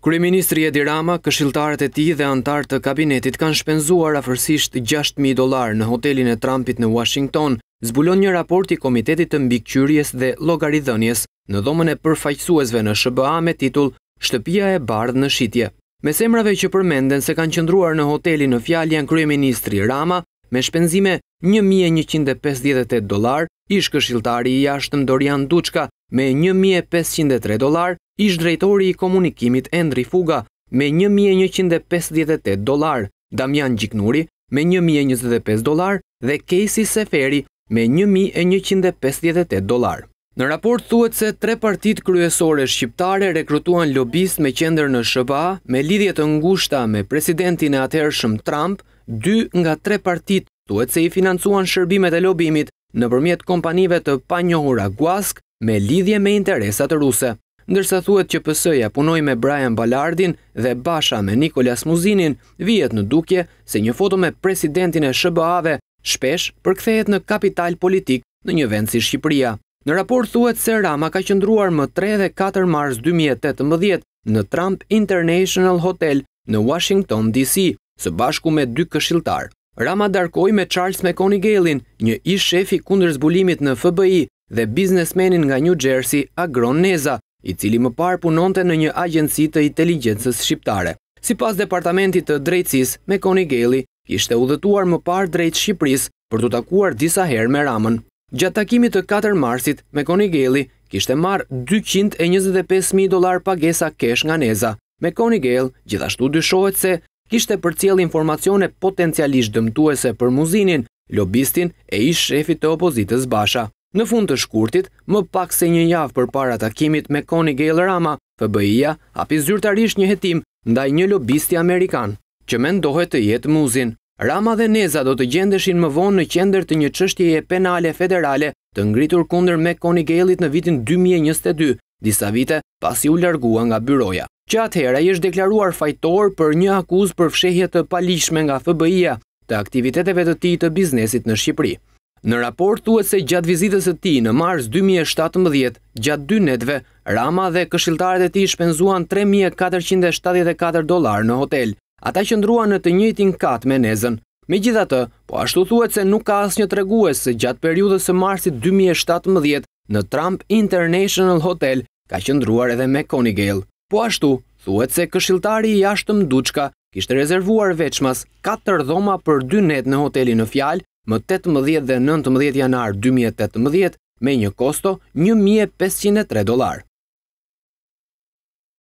Kryeministri Edi Rama, këshilltarët e tij dhe anëtarët të kabinetit kanë shpenzuar afërsisht 6000 dollar në hotelin e Trumpit në Washington, zbulon një raport i Komitetit të Mbikëqyrjes dhe Llogaridhënies në dhomën e përfaqësuesve në ShBA me titull Shtëpia e bardhë në shitje. Me semrave që përmenden se kanë qëndruar në hoteli në fjalë janë kryeministri Rama me shpenzime 1158 dollar, ish këshilltari i jashtëm Dorian Duçka me 1503 dollar ish drejtori i komunikimit Endri Fuga me 1158 dolar, Damian Gjiknuri me 1025 dolar dhe Casey Seferi me 1158 dolar. Në raport thuet se tre partit kryesore shqiptare rekrutuan lobist me qender në Shëba, me lidhjet të ngushta me presidentin e atërshëm Trump, dy nga tre partit thuet se i financuan shërbimet e lobimit në përmjet kompanive të panjohura Guask me lidhje me interesat ruse ndërsa thuet që PS-ja punoj me Brian Ballardin dhe Basha me Nikolas Muzinin, vijet në dukje se një foto me presidentin e shëbëave shpesh përkthehet në kapital politik në një vend si Shqipëria. Në raport thuet se Rama ka qëndruar më 3 dhe 4 mars 2018 në Trump International Hotel në Washington, D.C., së bashku me dy këshiltar. Rama darkoj me Charles McConigalin, një ish shefi kundër zbulimit në FBI dhe biznesmenin nga New Jersey, Agron Neza, i cili më parë punonte në një agjensi të inteligjencës shqiptare. Si pas departamentit të drejtsis, Mekoni Geli ishte udhëtuar më parë drejt Shqipëris për të takuar disa herë me ramën. Gjatë takimit të 4 marsit, Mekoni Geli kishte marë 225.000 dolar pagesa kesh nga neza. Mekoni Gell gjithashtu dyshohet se kishte për cjell informacione potencialisht dëmtuese për muzinin, lobistin e ish shefit të opozitës basha. Në fund të shkurtit, më pak se një javë për para takimit me Connie Gaylorama, FBI-a api zyrtarisht një jetim ndaj një lobisti Amerikan, që mendohet të jetë muzin. Rama dhe Neza do të gjendeshin më vonë në qender të një qështjeje penale federale të ngritur kunder me Connie Gaylit në vitin 2022, disa vite pasi u largua nga byroja. Që atëhera i është deklaruar fajtor për një akuz për fshehje të palishme nga FBI-a të aktiviteteve të ti të biznesit në Shqipëri. Në raport thuet se gjatë vizitës e ti në mars 2017, gjatë dy netve, Rama dhe këshiltarët e ti shpenzuan 3.474 dolar në hotel. Ata qëndruan në të njëjtin katë me nezën. Me gjitha të, po ashtu thuet se nuk ka asë një tregues se gjatë periudës e marsit 2017 në Trump International Hotel ka qëndruar edhe me Conigail. Po ashtu, thuet se këshiltari i të mduqka kishtë rezervuar veçmas 4 dhoma për 2 net në hotelin në fjalë më 18 dhe 19 janar 2018 me një kosto 1.503 dolar.